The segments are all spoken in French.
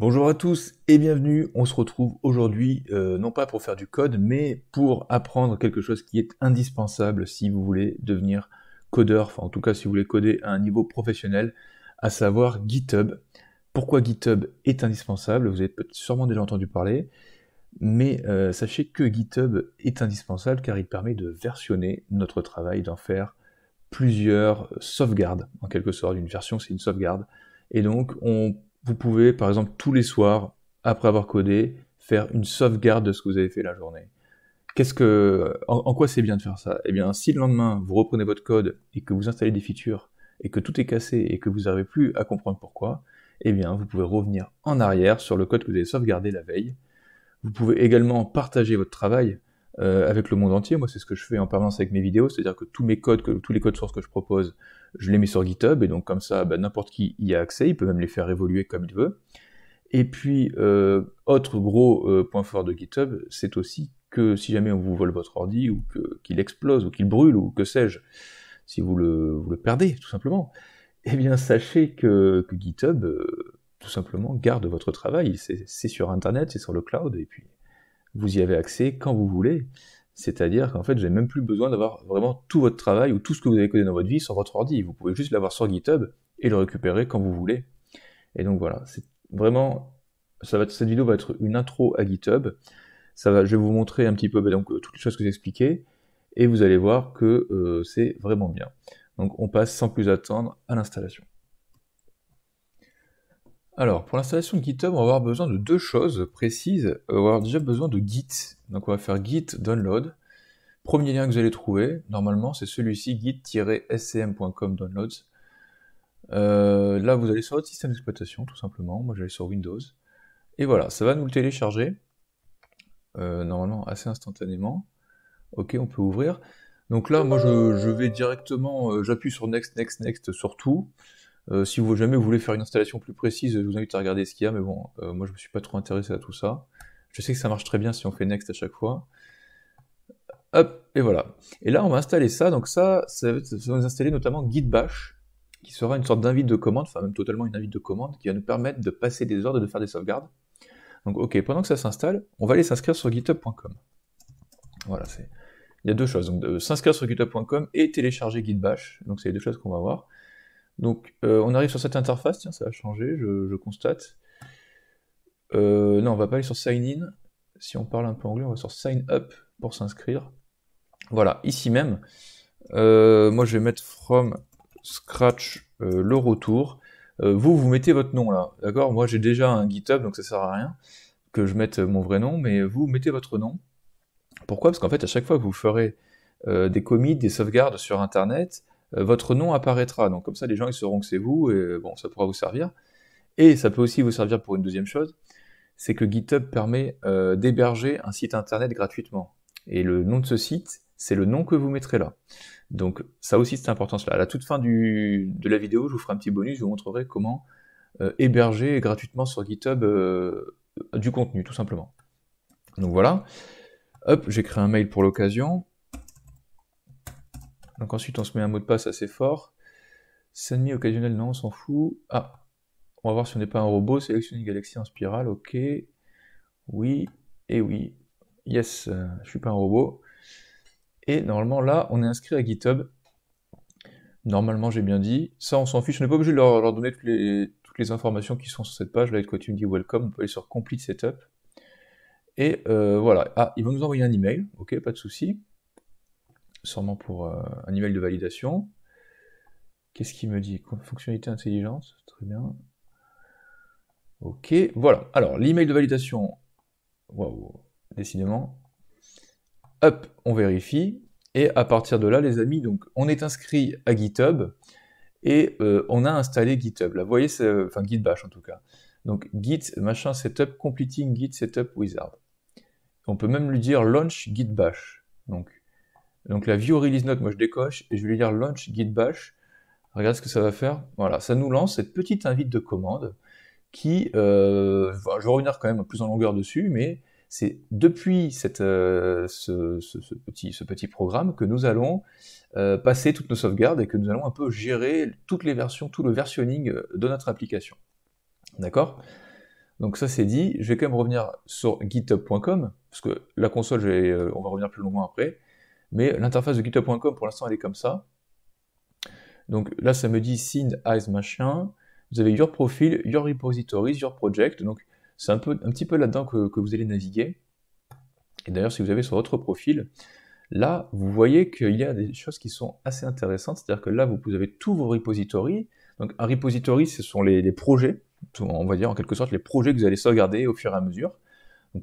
Bonjour à tous et bienvenue. On se retrouve aujourd'hui euh, non pas pour faire du code, mais pour apprendre quelque chose qui est indispensable si vous voulez devenir codeur, enfin en tout cas si vous voulez coder à un niveau professionnel, à savoir GitHub. Pourquoi GitHub est indispensable Vous avez sûrement déjà entendu parler, mais euh, sachez que GitHub est indispensable car il permet de versionner notre travail, d'en faire plusieurs sauvegardes en quelque sorte. Une version, c'est une sauvegarde. Et donc, on vous pouvez, par exemple, tous les soirs, après avoir codé, faire une sauvegarde de ce que vous avez fait la journée. Qu'est-ce que, en, quoi c'est bien de faire ça Eh bien, si le lendemain vous reprenez votre code et que vous installez des features et que tout est cassé et que vous n'arrivez plus à comprendre pourquoi, eh bien, vous pouvez revenir en arrière sur le code que vous avez sauvegardé la veille. Vous pouvez également partager votre travail euh, avec le monde entier. Moi, c'est ce que je fais en permanence avec mes vidéos, c'est-à-dire que tous mes codes, que, tous les codes sources que je propose, je les mets sur GitHub, et donc comme ça, bah, n'importe qui y a accès, il peut même les faire évoluer comme il veut. Et puis, euh, autre gros euh, point fort de GitHub, c'est aussi que si jamais on vous vole votre ordi, ou qu'il explose, ou qu'il brûle, ou que sais-je, si vous le, perdez, tout simplement, eh bien, sachez que, GitHub, euh, tout simplement, garde votre travail. c'est sur Internet, c'est sur le cloud, et puis vous y avez accès quand vous voulez. C'est-à-dire qu'en fait, j'ai même plus besoin d'avoir vraiment tout votre travail ou tout ce que vous avez codé dans votre vie sur votre ordi. Vous pouvez juste l'avoir sur GitHub et le récupérer quand vous voulez. Et donc voilà, c'est vraiment, ça va cette vidéo va être une intro à GitHub. Ça va, je vais vous montrer un petit peu bah, donc, euh, toutes les choses que j'ai expliquées et vous allez voir que euh, c'est vraiment bien. Donc on passe sans plus attendre à l'installation. Alors, pour l'installation de GitHub, on va avoir besoin de deux choses précises. On va avoir déjà besoin de Git. Donc, on va faire Git download. Premier lien que vous allez trouver, normalement, c'est celui-ci, git-scm.com downloads. Euh, là, vous allez sur votre système d'exploitation, tout simplement. Moi, j'allais sur Windows. Et voilà, ça va nous le télécharger. Euh, normalement, assez instantanément. Ok, on peut ouvrir. Donc là, moi, je, vais directement, euh, j'appuie sur Next, Next, Next sur tout. Euh, si vous jamais vous voulez faire une installation plus précise, je vous invite à regarder ce qu'il y a, mais bon, euh, moi je me suis pas trop intéressé à tout ça. Je sais que ça marche très bien si on fait next à chaque fois. Hop, et voilà. Et là, on va installer ça. Donc ça, ça va, nous installer notamment gitbash, qui sera une sorte d'invite de commande, enfin même totalement une invite de commande, qui va nous permettre de passer des ordres et de faire des sauvegardes. Donc ok, pendant que ça s'installe, on va aller s'inscrire sur github.com. Voilà, c'est... Il y a deux choses, donc s'inscrire sur github.com et télécharger gitbash, Donc c'est les deux choses qu'on va voir. Donc euh, on arrive sur cette interface, tiens ça a changé, je, constate. Euh, non, on va pas aller sur sign in. Si on parle un peu anglais, on va sur sign up pour s'inscrire. Voilà, ici même, euh, moi je vais mettre from scratch le retour. vous, vous mettez votre nom là, d'accord Moi j'ai déjà un GitHub, donc ça sert à rien que je mette mon vrai nom, mais vous mettez votre nom. Pourquoi Parce qu'en fait, à chaque fois que vous ferez des commits, des sauvegardes sur Internet, euh, votre nom apparaîtra. Donc comme ça, les gens ils sauront que c'est vous et euh, bon, ça pourra vous servir. Et ça peut aussi vous servir pour une deuxième chose, c'est que GitHub permet euh, d'héberger un site internet gratuitement. Et le nom de ce site, c'est le nom que vous mettrez là. Donc ça aussi c'est important cela. À la toute fin du, de la vidéo, je vous ferai un petit bonus, je vous montrerai comment héberger gratuitement sur GitHub du contenu tout simplement. Donc voilà. Hop, j'ai créé un mail pour l'occasion. Donc ensuite, on se met un mot de passe assez fort. Ennemi occasionnel, non, on s'en fout. Ah, on va voir si on n'est pas un robot. Sélectionner galaxie en spirale, ok. Oui, et oui. Yes, euh, je ne suis pas un robot. Et normalement, là, on est inscrit à GitHub. Normalement, j'ai bien dit. Ça, on s'en fiche. On n'est pas obligé de leur, donner toutes les, informations qui sont sur cette page. Là, quand tu me dis welcome, on peut aller sur complete setup. Et euh, voilà. Ah, ils vont nous envoyer un email. Ok, pas de souci sûrement pour euh, un email de validation. Qu'est-ce qu'il me dit Fonctionnalité intelligence, très bien. Ok, voilà. Alors, l'email de validation, waouh, décidément. Hop, on vérifie. Et à partir de là, les amis, donc, on est inscrit à GitHub et euh, on a installé GitHub. Là, vous voyez, euh, enfin Git Bash en tout cas. Donc, Git machin setup completing Git setup wizard. On peut même lui dire launch Git Bash. Donc, donc la view release note, moi je décoche et je vais lui dire launch git bash. Regarde ce que ça va faire. Voilà, ça nous lance cette petite invite de commande qui, euh, je vais revenir quand même plus en longueur dessus, mais c'est depuis cette, euh, ce, petit, ce, petit, programme que nous allons euh, passer toutes nos sauvegardes et que nous allons un peu gérer toutes les versions, tout le versionning de notre application. D'accord donc ça c'est dit, je vais quand même revenir sur github.com, parce que la console, on va revenir plus longuement après. Mais l'interface de GitHub.com, pour l'instant, elle est comme ça. Donc là, ça me dit sign Eyes, machin. Vous avez Your Profile, Your Repositories, Your Project. Donc c'est un, peu, un petit peu là-dedans que, vous allez naviguer. Et d'ailleurs, si vous avez sur votre profil, là, vous voyez qu'il y a des choses qui sont assez intéressantes. C'est-à-dire que là, vous, avez tous vos repositories. Donc un repository, ce sont les projets, on va dire en quelque sorte les projets que vous allez sauvegarder au fur et à mesure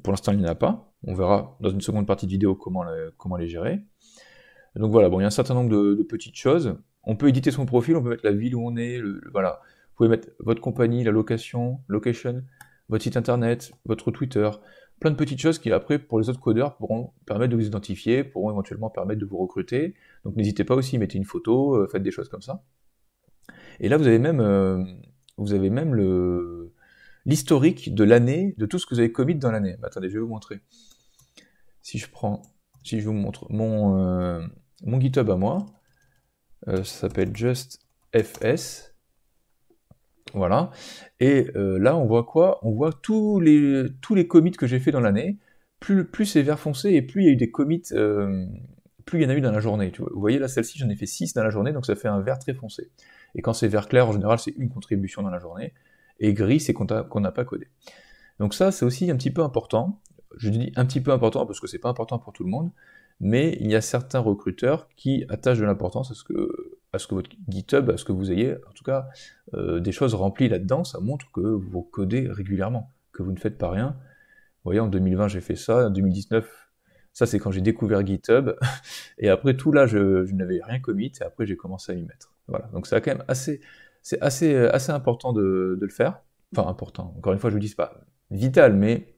pour l'instant, il n'y en a pas. On verra dans une seconde partie de vidéo comment, comment les gérer. Donc voilà, bon, il y a un certain nombre de, petites choses. On peut éditer son profil, on peut mettre la ville où on est, voilà. Vous pouvez mettre votre compagnie, la location, location, votre site internet, votre Twitter, plein de petites choses qui après pour les autres codeurs pourront permettre de vous identifier, pourront éventuellement permettre de vous recruter. Donc n'hésitez pas aussi, mettez une photo, euh, faites des choses comme ça. Et là vous avez même, euh, vous avez même le, l'historique de l'année, de tout ce que vous avez commis dans l'année. Bah, attendez, je vais vous montrer. Si je prends, si je vous montre mon, euh, mon GitHub à moi, euh, ça s'appelle Just FS. Voilà. Et euh, là, on voit quoi On voit tous les, tous les commits que j'ai fait dans l'année. Plus, plus c'est vert foncé et plus il y a eu des commits, plus il y en a eu dans la journée. Tu Vous voyez là, celle-ci, j'en ai fait 6 dans la journée, donc ça fait un vert très foncé. Et quand c'est vert clair, en général, c'est une contribution dans la journée et gris, c'est qu'on n'a pas codé. Donc ça, c'est aussi un petit peu important. Je dis un petit peu important parce que c'est pas important pour tout le monde, mais il y a certains recruteurs qui attachent de l'importance à ce que à ce que votre GitHub, à ce que vous ayez, en tout cas, euh, des choses remplies là-dedans, ça montre que vous codez régulièrement, que vous ne faites pas rien. Vous voyez, en 2020, j'ai fait ça, en 2019, ça c'est quand j'ai découvert GitHub, et après tout là, je, n'avais rien commit, et après j'ai commencé à y mettre. Voilà, donc ça a quand même assez, c'est assez, euh, important de, le faire. Enfin, important, encore une fois, je ne dis pas vital, mais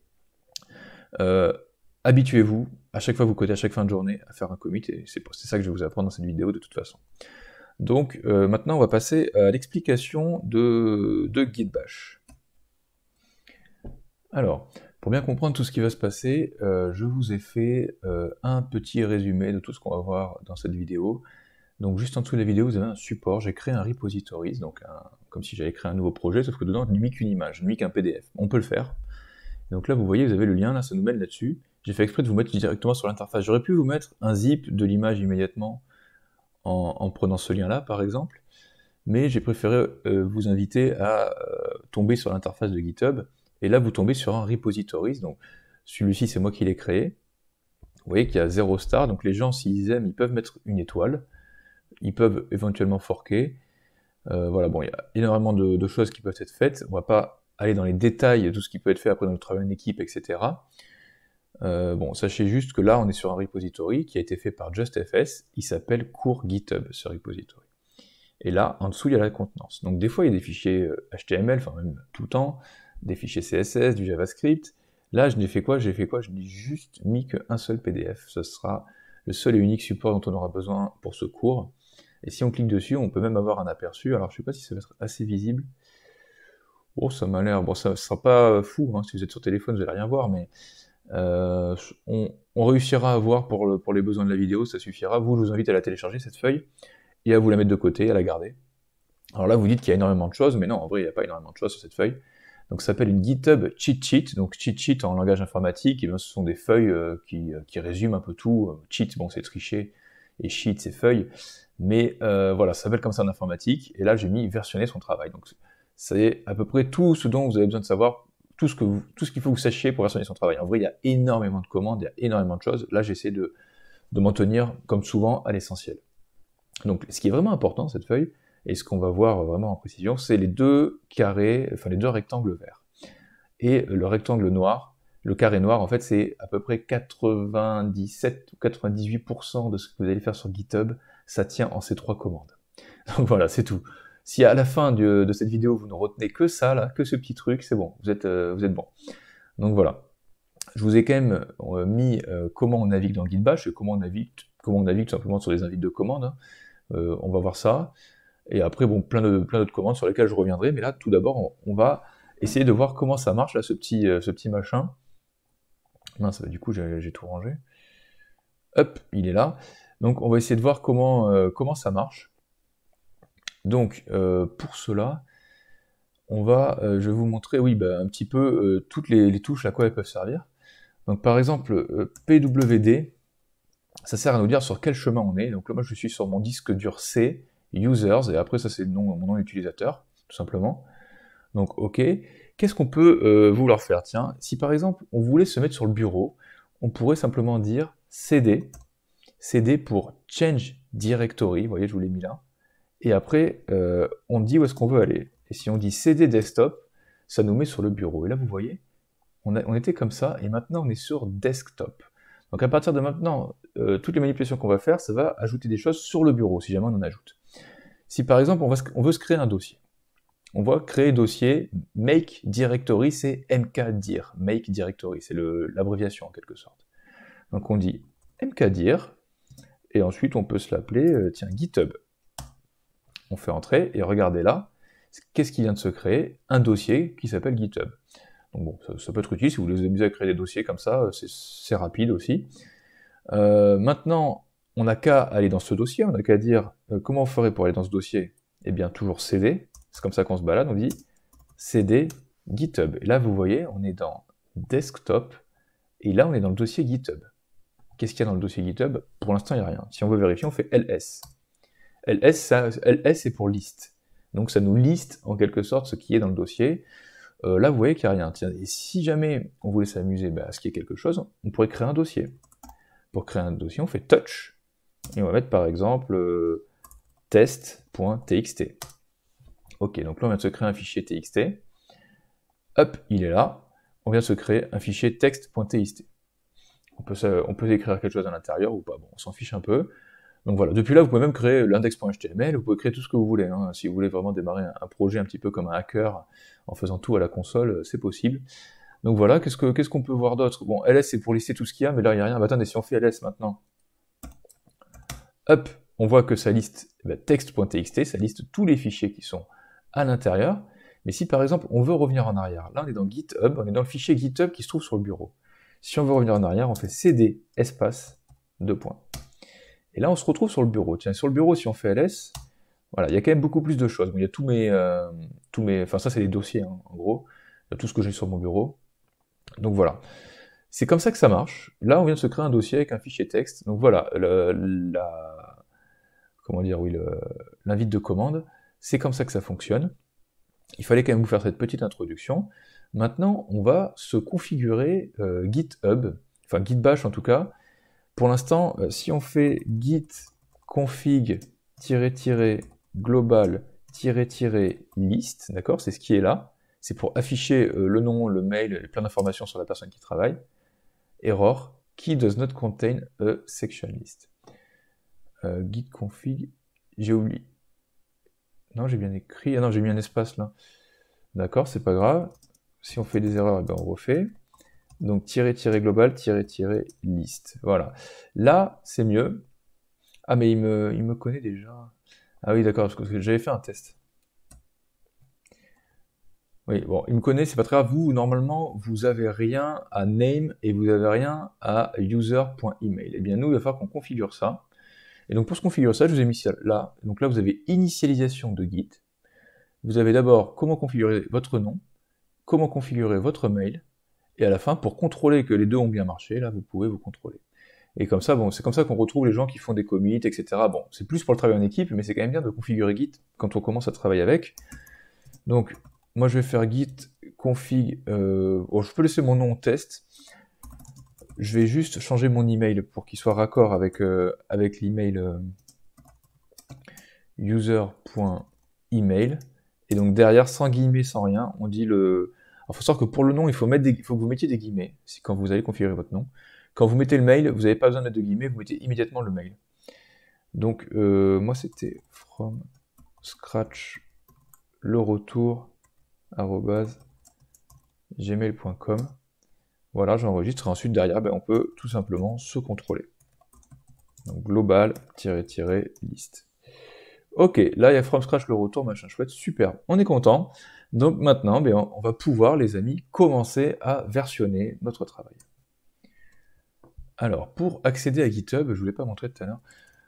euh, habituez-vous, à chaque fois vous codez, à chaque fin de journée, à faire un commit, et c'est ça que je vais vous apprendre dans cette vidéo de toute façon. Donc euh, maintenant, on va passer à l'explication de, de Git Bash. Alors, pour bien comprendre tout ce qui va se passer, je vous ai fait un petit résumé de tout ce qu'on va voir dans cette vidéo. Donc juste en dessous de la vidéo, vous avez un support, j'ai créé un repositories, donc comme si j'avais créé un nouveau projet, sauf que dedans, il n'y qu'une image, il qu'un PDF. On peut le faire. Donc là, vous voyez, vous avez le lien, là, ça nous mène là-dessus. J'ai fait exprès de vous mettre directement sur l'interface. J'aurais pu vous mettre un zip de l'image immédiatement en, prenant ce lien-là, par exemple, mais j'ai préféré euh, vous inviter à euh, tomber sur l'interface de GitHub, et là, vous tombez sur un repositories, donc celui-ci, c'est moi qui l'ai créé. Vous voyez qu'il y a zéro star, donc les gens, s'ils aiment, ils peuvent mettre une étoile ils peuvent éventuellement forquer. Euh, voilà, bon, il y a énormément de, choses qui peuvent être faites. On va pas aller dans les détails de tout ce qui peut être fait après dans le travail en équipe, etc. Euh, bon, sachez juste que là, on est sur un repository qui a été fait par JustFS. Il s'appelle cours GitHub, ce repository. Et là, en dessous, il y a la contenance. Donc, des fois, il y a des fichiers HTML, euh, enfin, même tout le temps, des fichiers CSS, du JavaScript. Là, je n'ai fait quoi J'ai fait quoi Je n'ai juste mis qu'un seul PDF. Ce sera le seul et unique support dont on aura besoin pour ce cours. Et si on clique dessus, on peut même avoir un aperçu. Alors, je ne sais pas si ça va être assez visible. Oh, ça m'a l'air. Bon, ça ne sera pas fou. Hein, si vous êtes sur téléphone, vous n'allez rien voir, mais euh, on, réussira à voir pour, les besoins de la vidéo, ça suffira. Vous, je vous invite à la télécharger cette feuille et à vous la mettre de côté, à la garder. Alors là, vous dites qu'il y a énormément de choses, mais non, en vrai, il n'y a pas énormément de choses sur cette feuille. Donc, ça s'appelle une GitHub cheat sheet. Donc, cheat sheet en langage informatique, et eh bien, ce sont des feuilles euh, qui, euh, qui, résument un peu tout. Cheat, bon, c'est tricher et sheets et feuilles. Mais euh, voilà, ça s'appelle comme ça en informatique. Et là, j'ai mis versionner son travail. Donc, c'est à peu près tout ce dont vous avez besoin de savoir, tout ce que vous, tout ce qu'il faut que vous sachiez pour versionner son travail. En vrai, il y a énormément de commandes, il y a énormément de choses. Là, j'essaie de, de m'en tenir, comme souvent, à l'essentiel. Donc, ce qui est vraiment important, cette feuille, et ce qu'on va voir vraiment en précision, c'est les deux carrés, enfin les deux rectangles verts et le rectangle noir le carré noir, en fait, c'est à peu près 97 ou 98% de ce que vous allez faire sur GitHub, ça tient en ces trois commandes. Donc voilà, c'est tout. Si à la fin de, cette vidéo, vous ne retenez que ça, là, que ce petit truc, c'est bon, vous êtes, euh, vous êtes bon. Donc voilà. Je vous ai quand même euh, mis euh, comment on navigue dans Gitbash et comment on navigue, comment on navigue tout simplement sur les invites de commandes. Hein. on va voir ça. Et après, bon, plein d'autres commandes sur lesquelles je reviendrai. Mais là, tout d'abord, on, on, va essayer de voir comment ça marche, là, ce petit, ce petit machin mince, du coup, j'ai tout rangé. Hop, il est là. Donc, on va essayer de voir comment, euh, comment ça marche. Donc, euh, pour cela, on va, euh, je vais vous montrer, oui, bah, un petit peu toutes les, touches à quoi elles peuvent servir. Donc, par exemple, PWD, ça sert à nous dire sur quel chemin on est. Donc là, moi, je suis sur mon disque dur C, users, et après, ça, c'est mon nom d'utilisateur, tout simplement. Donc, OK. Qu'est-ce qu'on peut euh, vouloir faire Tiens, si par exemple on voulait se mettre sur le bureau, on pourrait simplement dire cd, cd pour change directory, vous voyez, je vous l'ai mis là, et après euh, on dit où est-ce qu'on veut aller. Et si on dit cd desktop, ça nous met sur le bureau. Et là, vous voyez, on, était comme ça, et maintenant on est sur desktop. Donc à partir de maintenant, euh, toutes les manipulations qu'on va faire, ça va ajouter des choses sur le bureau, si jamais on en ajoute. Si par exemple on veut se créer un dossier, on voit créer dossier, make directory, c'est mkdir, make directory, c'est l'abréviation en quelque sorte. Donc on dit mkdir, et ensuite on peut se l'appeler, euh, tiens, GitHub. On fait entrer, et regardez là, qu'est-ce qui vient de se créer Un dossier qui s'appelle GitHub. Donc bon, ça, peut être utile si vous voulez vous à créer des dossiers comme ça, euh, c'est rapide aussi. Euh, maintenant, on n'a qu'à aller dans ce dossier, on n'a qu'à dire comment on ferait pour aller dans ce dossier Eh bien, toujours CD, c'est comme ça qu'on se balade, on dit cd GitHub. Et là, vous voyez, on est dans desktop, et là, on est dans le dossier GitHub. Qu'est-ce qu'il y a dans le dossier GitHub Pour l'instant, il n'y a rien. Si on veut vérifier, on fait ls. LS, LS c'est pour liste. Donc ça nous liste en quelque sorte ce qui est dans le dossier. Euh, là, vous voyez qu'il n'y a rien. et si jamais on voulait s'amuser bah, à ce qu'il y ait quelque chose, on pourrait créer un dossier. Pour créer un dossier, on fait touch. Et on va mettre par exemple euh, test.txt. Ok, donc là, on vient de se créer un fichier txt. Hop, il est là. On vient de se créer un fichier texte.txt. On peut, écrire quelque chose à l'intérieur ou pas. Bon, on s'en fiche un peu. Donc voilà, depuis là, vous pouvez même créer l'index.html, vous pouvez créer tout ce que vous voulez. Hein. Si vous voulez vraiment démarrer un projet un petit peu comme un hacker en faisant tout à la console, euh, c'est possible. Donc voilà, qu'est-ce qu'on peut voir d'autre Bon, ls, c'est pour lister tout ce qu'il y a, mais là, il n'y a rien. Bah, attendez, si on fait ls maintenant, hop, on voit que ça liste eh ben, texte.txt, ça liste tous les fichiers qui sont à l'intérieur. Mais si par exemple on veut revenir en arrière, là on est dans GitHub, on est dans le fichier GitHub qui se trouve sur le bureau. Si on veut revenir en arrière, on fait CD espace deux points. Et là on se retrouve sur le bureau. Tiens, sur le bureau, si on fait LS, voilà, il y a quand même beaucoup plus de choses. il y a tous mes, euh, tous mes, enfin ça c'est les dossiers hein, en gros, tout ce que j'ai sur mon bureau. Donc voilà. C'est comme ça que ça marche. Là, on vient de se créer un dossier avec un fichier texte. Donc voilà, la, comment dire, oui, l'invite de commande. C'est comme ça que ça fonctionne. Il fallait quand même vous faire cette petite introduction. Maintenant, on va se configurer euh, GitHub, enfin Git Bash en tout cas. Pour l'instant, euh, si on fait git config global list, d'accord, c'est ce qui est là. C'est pour afficher euh, le nom, le mail, plein d'informations sur la personne qui travaille. Error, qui does not contain a section list. git config, j'ai oublié. Non, j'ai bien écrit. Ah non, j'ai mis un espace là. D'accord, c'est pas grave. Si on fait des erreurs, eh ben, on refait. Donc, tirer, global, tirer, tirer liste. Voilà. Là, c'est mieux. Ah, mais il me, il me connaît déjà. Ah oui, d'accord, parce que j'avais fait un test. Oui, bon, il me connaît, c'est pas très grave. Vous, normalement, vous avez rien à name et vous avez rien à user.email. Eh bien, nous, il va falloir qu'on configure ça. Et donc pour se configurer ça, je vous ai mis ça là. Donc là, vous avez initialisation de Git. Vous avez d'abord comment configurer votre nom, comment configurer votre mail, et à la fin, pour contrôler que les deux ont bien marché, là, vous pouvez vous contrôler. Et comme ça, bon, c'est comme ça qu'on retrouve les gens qui font des commits, etc. Bon, c'est plus pour le travail en équipe, mais c'est quand même bien de configurer Git quand on commence à travailler avec. Donc, moi, je vais faire Git config. Euh, oh, je peux laisser mon nom test je vais juste changer mon email pour qu'il soit raccord avec, euh, l'email euh, user.email. Et donc derrière, sans guillemets, sans rien, on dit le. Alors, faut savoir que pour le nom, il faut, mettre des... faut que vous mettiez des guillemets. C'est quand vous allez configurer votre nom. Quand vous mettez le mail, vous n'avez pas besoin de mettre de guillemets, vous mettez immédiatement le mail. Donc, euh, moi, c'était from scratch le retour gmail.com. Voilà, j'enregistre. Et ensuite, derrière, ben, on peut tout simplement se contrôler. Donc global liste. Ok, là, il y a from scratch le retour, machin chouette, super. On est content. Donc maintenant, ben, on va pouvoir, les amis, commencer à versionner notre travail. Alors, pour accéder à GitHub, je ne vous l'ai pas montré tout à l'heure,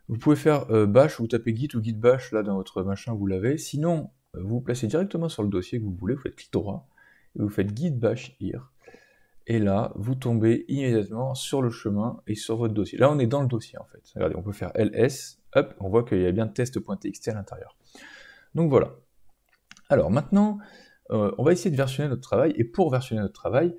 vous pouvez faire euh, bash vous tapez git ou git bash là dans votre machin, vous l'avez. Sinon, euh, vous vous placez directement sur le dossier que vous voulez, vous faites clic droit, et vous faites git bash here et là, vous tombez immédiatement sur le chemin et sur votre dossier. Là, on est dans le dossier, en fait. Regardez, on peut faire ls, hop, on voit qu'il y a bien test.txt à l'intérieur. Donc voilà. Alors maintenant, euh, on va essayer de versionner notre travail, et pour versionner notre travail,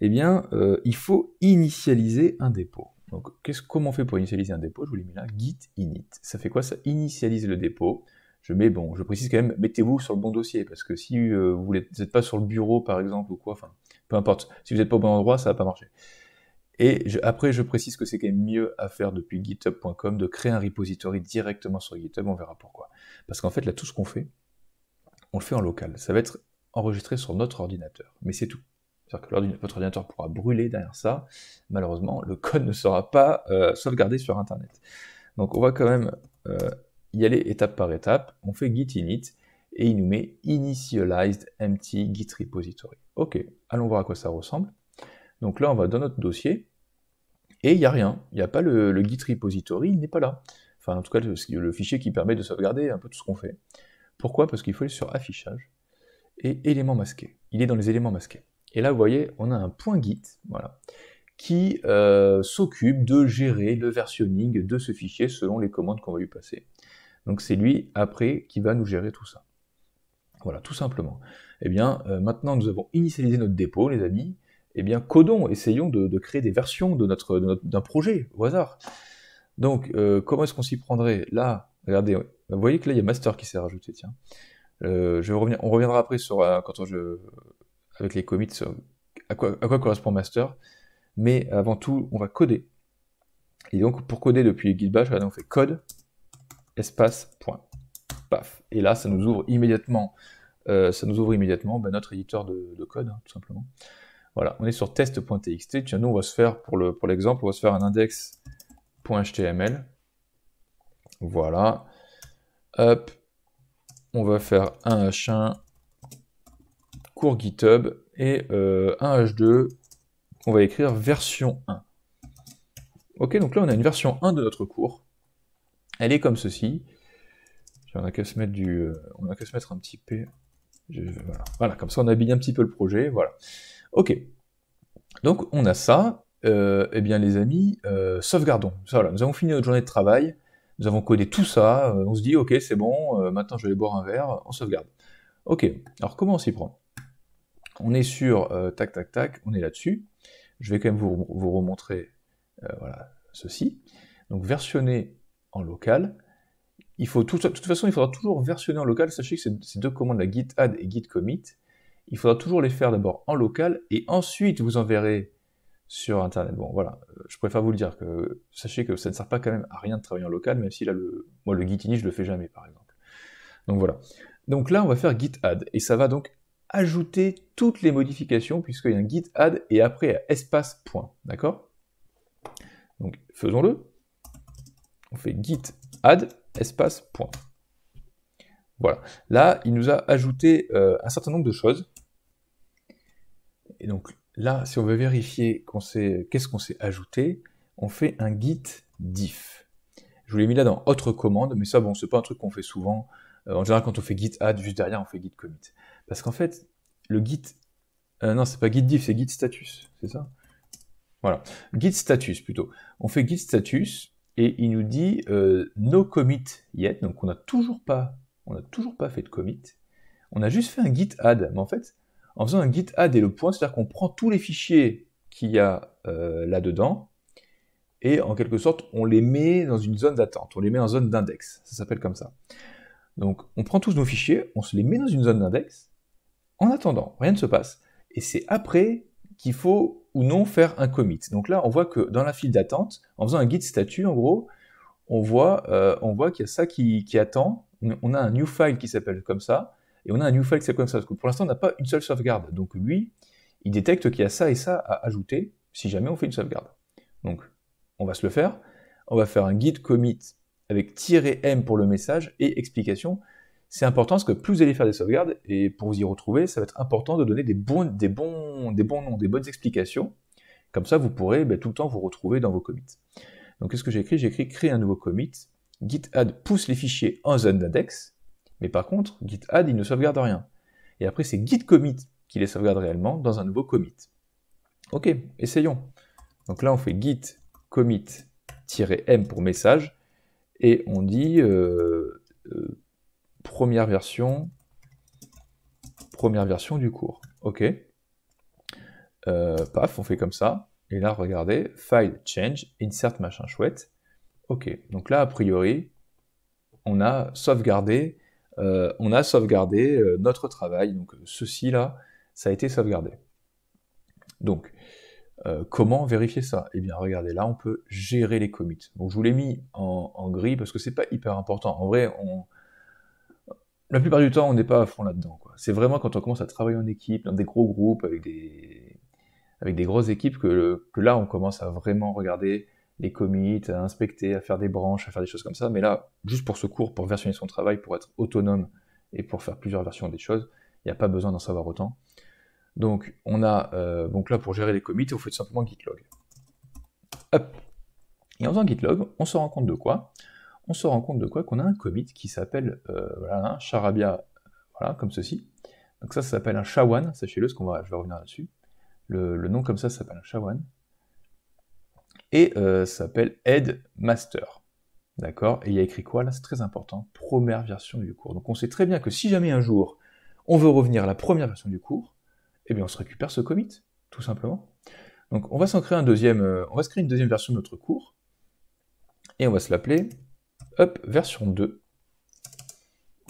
eh bien, euh, il faut initialiser un dépôt. Donc, comment on fait pour initialiser un dépôt Je vous l'ai mis là, git init. Ça fait quoi Ça initialise le dépôt. Je mets, bon, je précise quand même, mettez-vous sur le bon dossier, parce que si euh, vous n'êtes pas sur le bureau, par exemple, ou quoi, enfin, peu importe. Si vous n'êtes pas au bon endroit, ça ne va pas marcher. Et après, je précise que c'est quand même mieux à faire depuis github.com de créer un repository directement sur GitHub, on verra pourquoi. Parce qu'en fait, là, tout ce qu'on fait, on le fait en local. Ça va être enregistré sur notre ordinateur, mais c'est tout. C'est-à-dire que votre ordinateur pourra brûler derrière ça. Malheureusement, le code ne sera pas euh, sauvegardé sur Internet. Donc, on va quand même euh, y aller étape par étape. On fait git init et il nous met initialized empty git repository. Ok, allons voir à quoi ça ressemble. Donc là, on va dans notre dossier, et il n'y a rien. Il n'y a pas le, Git repository, il n'est pas là. Enfin, en tout cas, le, fichier qui permet de sauvegarder un peu tout ce qu'on fait. Pourquoi Parce qu'il faut aller sur Affichage et Éléments masqués. Il est dans les éléments masqués. Et là, vous voyez, on a un point Git, voilà, qui euh, s'occupe de gérer le versionning de ce fichier selon les commandes qu'on va lui passer. Donc c'est lui, après, qui va nous gérer tout ça. Voilà, tout simplement. Et eh bien, euh, maintenant nous avons initialisé notre dépôt, les amis, et eh bien, codons, essayons de, créer des versions de notre, d'un projet au hasard. Donc, euh, comment est-ce qu'on s'y prendrait Là, regardez, vous voyez que là, il y a master qui s'est rajouté, tiens. Euh, je on reviendra après sur, quand on, avec les commits, à, quoi, correspond master. Mais avant tout, on va coder. Et donc, pour coder depuis Git Bash, on fait code, espace, point, paf. Et là, ça nous ouvre immédiatement euh, ça nous ouvre immédiatement ben, notre éditeur de, code, hein, tout simplement. Voilà, on est sur test.txt. Tiens, nous, on va se faire, pour l'exemple, le, pour on va se faire un index.html. Voilà. Hop. On va faire un h1 cours GitHub et 1 euh, un h2. On va écrire version 1. Ok, donc là, on a une version 1 de notre cours. Elle est comme ceci. On n'a qu'à se mettre du, euh, on qu'à se mettre un petit p voilà. comme ça on habille un petit peu le projet, voilà. Ok, donc on a ça, euh, eh bien les amis, euh, sauvegardons. Voilà, nous avons fini notre journée de travail, nous avons codé tout ça, euh, on se dit ok c'est bon, euh, maintenant je vais boire un verre, on sauvegarde. Ok, alors comment on s'y prend On est sur tac tac tac, on est là-dessus. Je vais quand même vous, vous remontrer voilà, ceci. Donc versionner en local, il de toute façon, il faudra toujours versionner en local. Sachez que ces, deux commandes, la git add et git commit, il faudra toujours les faire d'abord en local et ensuite vous en verrez sur Internet. Bon, voilà, euh, je préfère vous le dire que sachez que ça ne sert pas quand même à rien de travailler en local, même si là, le, moi, le git init, je le fais jamais, par exemple. Donc voilà. Donc là, on va faire git add et ça va donc ajouter toutes les modifications puisqu'il y a un git add et après il espace point, d'accord Donc faisons-le. On fait git add espace point. Voilà. Là, il nous a ajouté euh, un certain nombre de choses. Et donc là, si on veut vérifier qu'est-ce qu'on s'est ajouté, on fait un git diff. Je vous l'ai mis là dans autre commande, mais ça, bon, c'est pas un truc qu'on fait souvent. Euh, en général, quand on fait git add, juste derrière, on fait git commit. Parce qu'en fait, le git... Euh, non, c'est pas git diff, c'est git status, c'est ça Voilà. Git status, plutôt. On fait git status, et il nous dit nos euh, no commit yet, donc on n'a toujours pas, on a toujours pas fait de commit. On a juste fait un git add, mais en fait, en faisant un git add et le point, c'est-à-dire qu'on prend tous les fichiers qu'il y a euh, là-dedans et en quelque sorte on les met dans une zone d'attente, on les met en zone d'index, ça s'appelle comme ça. Donc on prend tous nos fichiers, on se les met dans une zone d'index. En attendant, rien ne se passe. Et c'est après qu'il faut ou non faire un commit. Donc là, on voit que dans la file d'attente, en faisant un guide statut, en gros, on voit, euh, qu'il y a ça qui, qui, attend. On a un new file qui s'appelle comme ça, et on a un new file qui s'appelle comme ça, parce que pour l'instant, on n'a pas une seule sauvegarde. Donc lui, il détecte qu'il y a ça et ça à ajouter si jamais on fait une sauvegarde. Donc, on va se le faire. On va faire un guide commit avec "-m" pour le message et explication c'est important parce que plus vous allez faire des sauvegardes, et pour vous y retrouver, ça va être important de donner des bons, des bons, des bons noms, des bonnes explications. Comme ça, vous pourrez ben, tout le temps vous retrouver dans vos commits. Donc, qu'est-ce que j'ai écrit J'ai écrit créer un nouveau commit. Git add pousse les fichiers en zone d'index, mais par contre, git add, il ne sauvegarde rien. Et après, c'est git commit qui les sauvegarde réellement dans un nouveau commit. Ok, essayons. Donc là, on fait git commit-m pour message, et on dit euh, euh, première version, première version du cours. OK. Euh, paf, on fait comme ça. Et là, regardez, file, change, insert, machin chouette. OK. Donc là, a priori, on a sauvegardé, euh, on a sauvegardé euh, notre travail. Donc ceci là, ça a été sauvegardé. Donc, comment vérifier ça Eh bien, regardez, là, on peut gérer les commits. Donc, je vous l'ai mis en, gris parce que c'est pas hyper important. En vrai, on, la plupart du temps, on n'est pas à fond là-dedans. C'est vraiment quand on commence à travailler en équipe, dans des gros groupes, avec des, avec des grosses équipes, que, là, on commence à vraiment regarder les commits, à inspecter, à faire des branches, à faire des choses comme ça. Mais là, juste pour ce cours, pour versionner son travail, pour être autonome et pour faire plusieurs versions des choses, il n'y a pas besoin d'en savoir autant. Donc, on a, euh, donc là, pour gérer les commits, on fait tout simplement Gitlog. Hop. Et en faisant log, on se rend compte de quoi on se rend compte de quoi Qu'on a un commit qui s'appelle euh, charabia, voilà, comme ceci. Donc ça, ça s'appelle un shawan, sachez-le, ce qu'on va, je vais revenir là-dessus. Le, nom comme ça, ça s'appelle un shawan. Et euh, ça s'appelle headmaster. D'accord Et il y a écrit quoi là C'est très important. Première version du cours. Donc on sait très bien que si jamais un jour on veut revenir à la première version du cours, eh bien on se récupère ce commit, tout simplement. Donc on va s'en créer un deuxième, euh, on va se créer une deuxième version de notre cours, et on va se l'appeler version 2.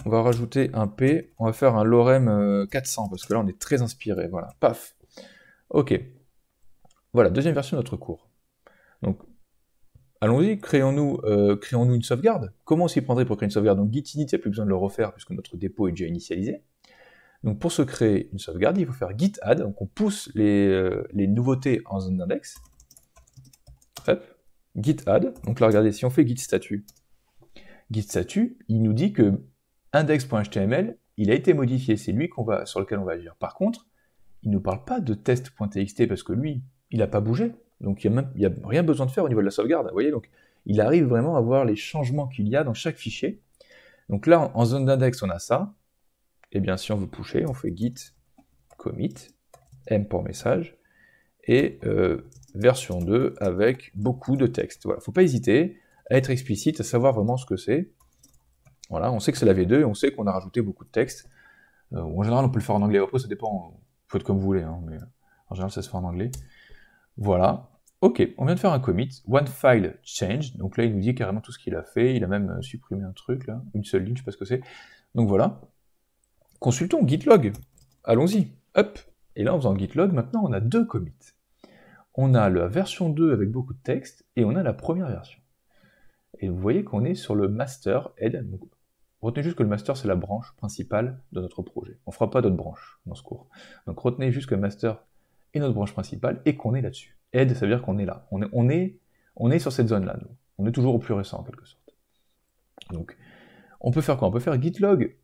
On va rajouter un P, on va faire un lorem 400, euh, parce que là on est très inspiré, voilà, paf. Ok. Voilà, deuxième version de notre cours. Donc, allons-y, créons-nous euh, une sauvegarde. Comment on s'y prendrait pour créer une sauvegarde Donc init. il n'y a plus besoin de le refaire, puisque notre dépôt est déjà initialisé. Donc pour se créer une sauvegarde, il faut faire git add, donc on pousse les, euh, nouveautés en zone d'index. Hop, git add, donc là regardez, si on fait git statut, Git statut, il nous dit que index.html, il a été modifié, c'est lui va, sur lequel on va agir. Par contre, il ne nous parle pas de test.txt parce que lui, il n'a pas bougé. Donc il n'y a, rien besoin de faire au niveau de la sauvegarde. Vous voyez, donc il arrive vraiment à voir les changements qu'il y a dans chaque fichier. Donc là, en, zone d'index, on a ça. Et bien, si on veut pousser, on fait git commit, m pour message, et euh, version 2 avec beaucoup de texte. Voilà, faut pas hésiter à être explicite, à savoir vraiment ce que c'est. Voilà, on sait que c'est la V2 on sait qu'on a rajouté beaucoup de texte. Euh, en général, on peut le faire en anglais. Après, ça dépend, vous faites comme vous voulez, hein, mais euh, en général, ça se fait en anglais. Voilà. Ok, on vient de faire un commit, one file change. Donc là, il nous dit carrément tout ce qu'il a fait. Il a même euh, supprimé un truc, là, une seule ligne, je sais pas ce que c'est. Donc voilà. Consultons Gitlog. Allons-y. Hop. Et là, en faisant Gitlog, maintenant, on a deux commits. On a la version 2 avec beaucoup de texte et on a la première version et vous voyez qu'on est sur le master aide. retenez juste que le master, c'est la branche principale de notre projet. On ne fera pas d'autres branches dans ce cours. Donc retenez juste que master est notre branche principale et qu'on est là-dessus. Aide, ça veut dire qu'on est là. On est, sur cette zone-là, On est toujours au plus récent, en quelque sorte. Donc, on peut faire quoi On peut faire git log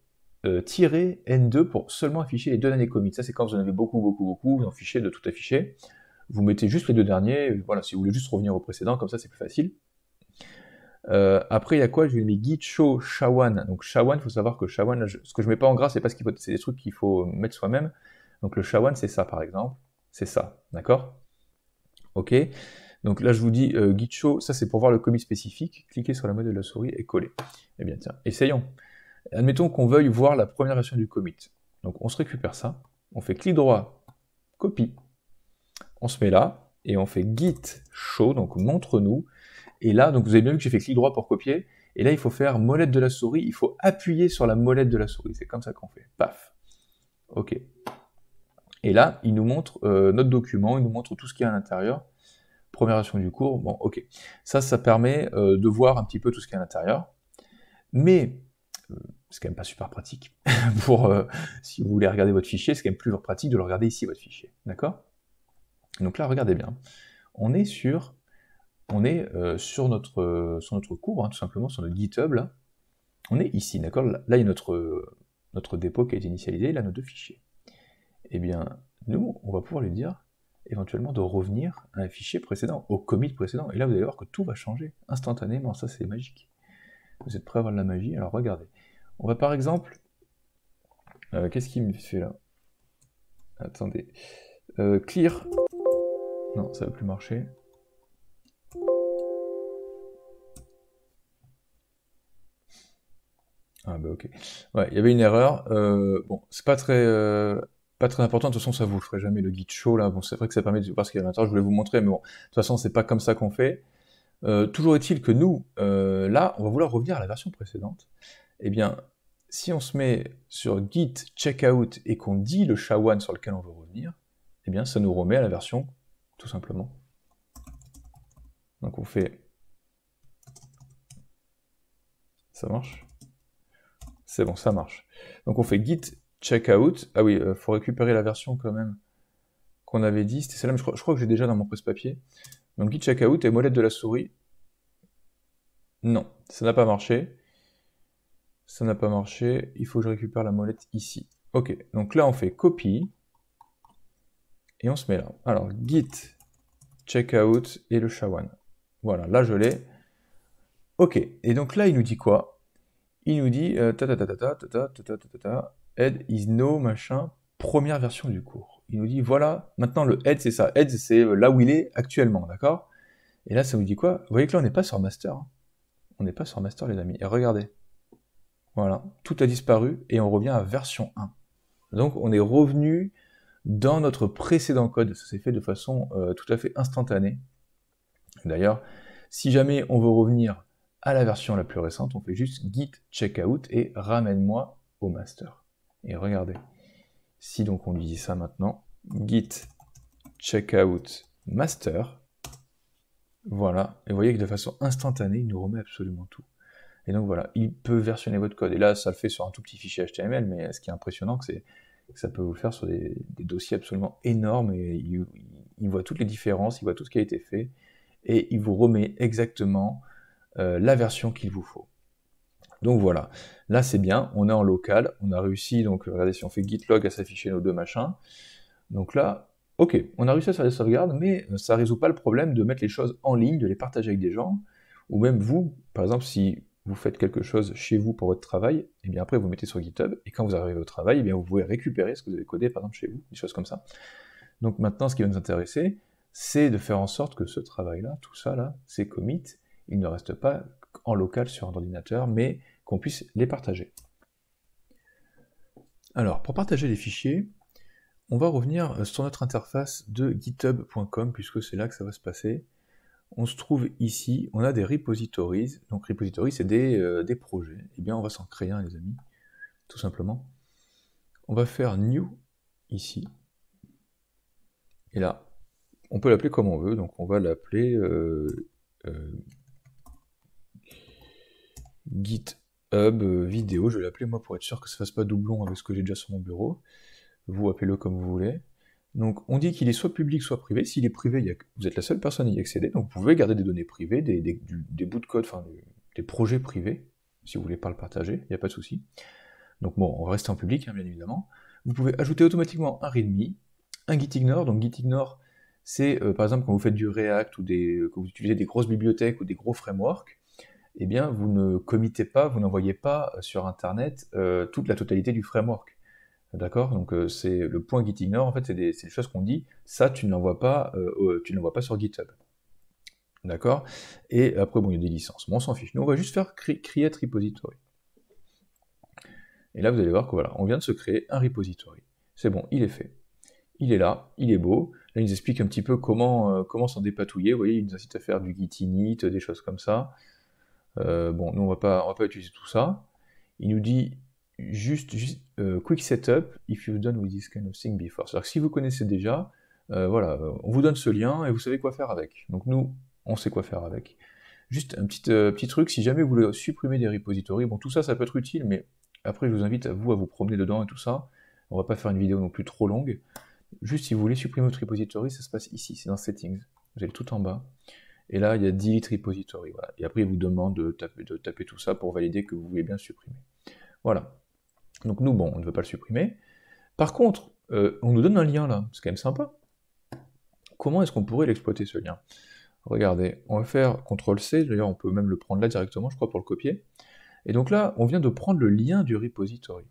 n2 pour seulement afficher les deux derniers commits. Ça, c'est quand vous en avez beaucoup, beaucoup, beaucoup, vous en fichez de tout afficher. Vous mettez juste les deux derniers. Voilà, si vous voulez juste revenir au précédent, comme ça, c'est plus facile. Euh, après, il y a quoi Je ai mis show Shawan. Donc Shawan, il faut savoir que Shawan, ce que je mets pas en gras, c'est parce qu'il c'est des trucs qu'il faut mettre soi-même. Donc le Shawan, c'est ça par exemple. C'est ça, d'accord Ok. Donc là, je vous dis euh, Git show », ça c'est pour voir le commit spécifique. Cliquez sur la mode de la souris et collez. Eh bien tiens, essayons. Admettons qu'on veuille voir la première version du commit. Donc on se récupère ça, on fait clic droit, copie, on se met là, et on fait git show, donc montre-nous, et là, donc vous avez bien vu que j'ai fait clic droit pour copier. Et là, il faut faire molette de la souris. Il faut appuyer sur la molette de la souris. C'est comme ça qu'on fait. Paf. OK. Et là, il nous montre euh, notre document. Il nous montre tout ce qu'il y a à l'intérieur. Première version du cours. Bon, OK. Ça, ça permet euh, de voir un petit peu tout ce qu'il y a à l'intérieur. Mais ce euh, c'est quand même pas super pratique pour si vous voulez regarder votre fichier. C'est quand même plus pratique de le regarder ici votre fichier. D'accord Donc là, regardez bien. On est sur on est euh, sur, notre, euh, notre cours, hein, tout simplement, sur notre GitHub, là. On est ici, d'accord là, il y a notre, euh, notre dépôt qui a été initialisé, là, nos deux fichiers. Eh bien, nous, on va pouvoir lui dire éventuellement de revenir à un fichier précédent, au commit précédent. Et là, vous allez voir que tout va changer instantanément. Ça, c'est magique. Vous êtes prêts à voir de la magie Alors, regardez. On va par exemple... Qu'est-ce qui me fait là Attendez. clear. Non, ça ne va plus marcher. Ah bah ok. il y avait une erreur. Euh, bon, c'est pas très euh, pas très important. De toute façon, ça vous ferait jamais le Git show, là. Bon, c'est vrai que ça permet de voir ce qu'il y a à l'intérieur. Je voulais vous montrer, mais bon, de toute façon, c'est pas comme ça qu'on fait. Euh, toujours est-il que nous, là, on va vouloir revenir à la version précédente. Eh bien, si on se met sur git checkout et qu'on dit le SHA-1 sur lequel on veut revenir, eh bien, ça nous remet à la version tout simplement. Donc on fait. Ça marche c'est bon, ça marche. Donc on fait git checkout. Ah oui, il euh, faut récupérer la version quand même qu'on avait dit. C'était celle-là, je, je, crois que j'ai déjà dans mon presse-papier. Donc git checkout et molette de la souris. Non, ça n'a pas marché. Ça n'a pas marché. Il faut que je récupère la molette ici. Ok, donc là on fait copie. Et on se met là. Alors git checkout et le shawan. Voilà, là je l'ai. Ok, et donc là il nous dit quoi il nous dit euh, ta ta ta ta ta ta ta ta ta head is no machin première version du cours. Il nous dit voilà, maintenant le head c'est ça, head c'est là où il est actuellement, d'accord Et là ça vous dit quoi Vous voyez que là on n'est pas sur master. On n'est pas sur master les amis. Et regardez. Voilà, tout a disparu et on revient à version 1. Donc on est revenu dans notre précédent code, ça s'est fait de façon tout à fait instantanée. D'ailleurs, si jamais on veut revenir à la version la plus récente, on fait juste git checkout et ramène-moi au master. Et regardez, si donc on lui dit ça maintenant, git checkout master, voilà, et vous voyez que de façon instantanée, il nous remet absolument tout. Et donc voilà, il peut versionner votre code. Et là, ça le fait sur un tout petit fichier HTML, mais ce qui est impressionnant, c'est que ça peut vous le faire sur des, dossiers absolument énormes, et il voit toutes les différences, il voit tout ce qui a été fait, et il vous remet exactement euh, la version qu'il vous faut. Donc voilà, là c'est bien, on est en local, on a réussi, donc regardez si on fait git log à s'afficher nos deux machins. Donc là, ok, on a réussi à faire des sauvegardes, mais ça ne résout pas le problème de mettre les choses en ligne, de les partager avec des gens, ou même vous, par exemple, si vous faites quelque chose chez vous pour votre travail, et eh bien après vous mettez sur GitHub, et quand vous arrivez au travail, et eh bien vous pouvez récupérer ce que vous avez codé, par exemple chez vous, des choses comme ça. Donc maintenant, ce qui va nous intéresser, c'est de faire en sorte que ce travail-là, tout ça là, c'est commits, il ne reste pas en local sur un ordinateur, mais qu'on puisse les partager. Alors, pour partager les fichiers, on va revenir sur notre interface de github.com, puisque c'est là que ça va se passer. On se trouve ici, on a des repositories. Donc, repositories, c'est des, euh, des, projets. Eh bien, on va s'en créer un, les amis, tout simplement. On va faire new ici. Et là, on peut l'appeler comme on veut. Donc, on va l'appeler euh, euh, GitHub euh, vidéo, je vais l'appeler moi pour être sûr que ça ne fasse pas doublon avec ce que j'ai déjà sur mon bureau. Vous appelez-le comme vous voulez. Donc on dit qu'il est soit public, soit privé. S'il est privé, vous êtes la seule personne à y accéder, donc vous pouvez garder des données privées, des, bouts de code, enfin des, projets privés, si vous voulez pas le partager, il n'y a pas de souci. Donc bon, on va rester en public, hein, bien évidemment. Vous pouvez ajouter automatiquement un README, un GitIgnore. Donc GitIgnore, c'est euh, par exemple quand vous faites du React ou des, euh, vous utilisez des grosses bibliothèques ou des gros frameworks, eh bien, vous ne commitez pas, vous n'envoyez pas euh, sur Internet euh, toute la totalité du framework. D'accord Donc, euh, c'est le point gitignore, en fait, c'est des, choses qu'on dit, ça, tu ne l'envoies pas, tu pas sur GitHub. D'accord Et après, bon, il y a des licences. Bon, on s'en fiche. Nous, on va juste faire create repository. Et là, vous allez voir que voilà, on vient de se créer un repository. C'est bon, il est fait. Il est là, il est beau. Là, il nous explique un petit peu comment comment s'en dépatouiller. Vous voyez, il nous incite à faire du git init, des choses comme ça. Euh, bon, nous, on va pas, on va pas utiliser tout ça. Il nous dit juste, euh, quick setup if you've done with this kind of thing before. C'est-à-dire que si vous connaissez déjà, euh, voilà, on vous donne ce lien et vous savez quoi faire avec. Donc nous, on sait quoi faire avec. Juste un petit, petit truc, si jamais vous voulez supprimer des repositories, bon, tout ça, ça peut être utile, mais après, je vous invite à vous à vous promener dedans et tout ça. On va pas faire une vidéo non plus trop longue. Juste si vous voulez supprimer votre repository, ça se passe ici, c'est dans Settings. Vous allez tout en bas. Et là, il y a 18 repository. Et après, il vous demande de taper, tout ça pour valider que vous voulez bien supprimer. Voilà. Donc nous, bon, on ne veut pas le supprimer. Par contre, euh, on nous donne un lien là, c'est quand même sympa. Comment est-ce qu'on pourrait l'exploiter ce lien Regardez, on va faire CTRL-C, d'ailleurs on peut même le prendre là directement, je crois, pour le copier. Et donc là, on vient de prendre le lien du repository.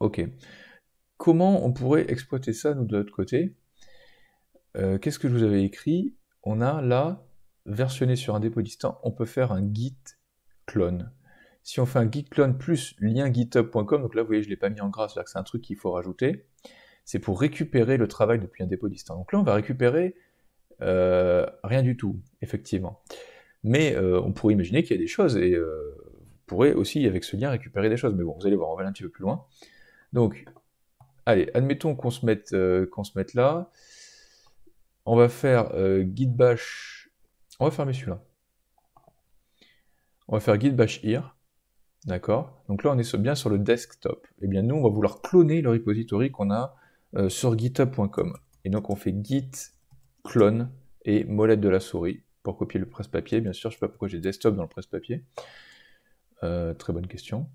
Ok. Comment on pourrait exploiter ça, nous, de l'autre côté euh, Qu'est-ce que je vous avais écrit on a là, versionné sur un dépôt distant, on peut faire un git clone. Si on fait un git clone plus lien github.com, donc là vous voyez je ne l'ai pas mis en gras, c'est un truc qu'il faut rajouter, c'est pour récupérer le travail depuis un dépôt distant. Donc là on va récupérer euh, rien du tout, effectivement. Mais euh, on pourrait imaginer qu'il y a des choses, et euh, vous pourrez aussi avec ce lien récupérer des choses. Mais bon, vous allez voir, on va aller un petit peu plus loin. Donc, allez, admettons qu'on se qu'on se mette là. On va faire euh, git bash. On va fermer celui-là. On va faire git bash here. D'accord Donc là, on est bien sur le desktop. Et eh bien, nous, on va vouloir cloner le repository qu'on a euh, sur github.com. Et donc, on fait git clone et molette de la souris pour copier le presse-papier. Bien sûr, je ne sais pas pourquoi j'ai desktop dans le presse-papier. Euh, très bonne question.